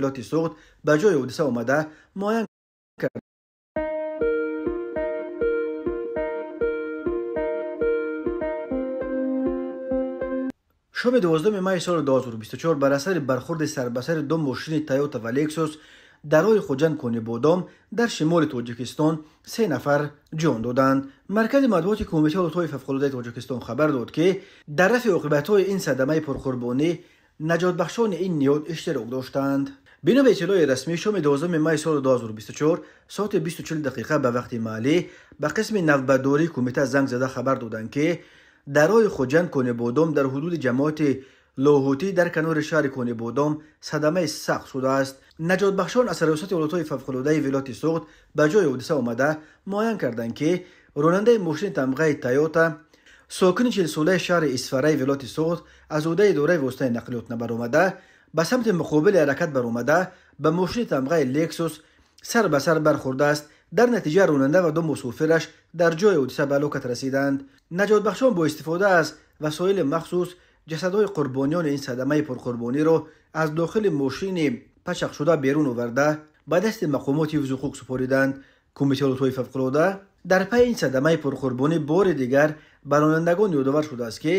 مشکلات سوخت به جای اودیسه آمده معین کرد شام 12 مای سال 2024 بر اثر برخورد سربسر دو ماشین تیوتا و لکسوس در راه خوجند کنی بودام در شمال توجکستان سه نفر جان دادند مرکز مطبوعات کمیته اوتای فوق‌العاده تاجیکستان خبر داد که در رفع های این صدمه پرقربانی نجات بخشان این نیاد اشتراک داشتند бинобе иттилои расмӣ шоми 12 май соли 2024 соати 24 дақиқа ба вақти маҳаллӣ ба қисми навбатдории кумита занг зада хабар доданд ки дарои хоҷанд конебодом дар ҳудуди ҷамоати лоҳутӣ дар канори шаҳри конебодом садамаи сахт шудааст наҷотбахшон аз раёсати олатҳои фавқулодаи вилояти суғд ба ҷои ҳодиса омада муайян карданд ки ронандаи мошини тамғаи таёта сокини чилсолаи шаҳри исфараи вилояти суғд аз ӯҳдаи идораи воситаи нақлиётна баромада ба самти муқобили ҳаракат баромада ба мошини тамғаи лексус сар ба сар бархӯрда аст дар натиҷа ронанда ва ду мусофираш дар ҷои ҳодиса ба ҳалокат расиданд наҷотбахшон бо истифода аз васоили махсус ҷасадҳои қурбониёни ин садамаи пурқурбониро аз дохили мошини пачақшуда берун оварда ба дасти мақомоти ҳифзуҳуқуқ супориданд кумитеолутҳои фавқулода дар пайи ин садамаи пурқурбонӣ бори дигар ба ронандагон ёдовар шудааст ки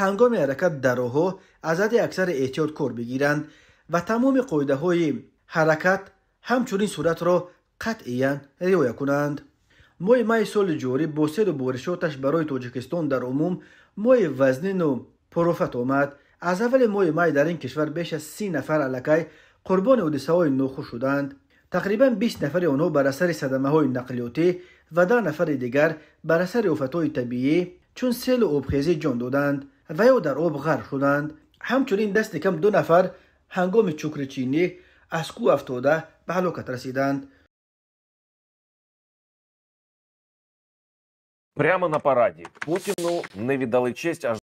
ҳангоми ҳаракат дар роҳҳо аз ҳадди аксар эҳтиёт кор бигиранд ва тамоми қоидаҳои ҳаракат ҳамчунин суръатро қатъиян риоя кунанд моҳи майи соли ҷорӣ бо селу боришоташ барои тоҷикистон дар умум моҳи вазнину пурофат омад аз аввали моҳи май дар ин кишвар беш аз с0 нафар аллакай қурбони ҳодисаҳои нохуш шуданд тақрибан бист нафари онҳо бар асари садамаҳои нақлиётӣ ва даҳ нафари дигар бар асари офатҳои табиӣ чун селу обхезӣ ҷон доданд ва ё дар об ғарқ шуданд ҳамчунин дасти кам ду нафар ҳангоми чукричинӣ аз кӯ афтода ба ҳалокат расиданд Прямо на параде Путину не видали честь аж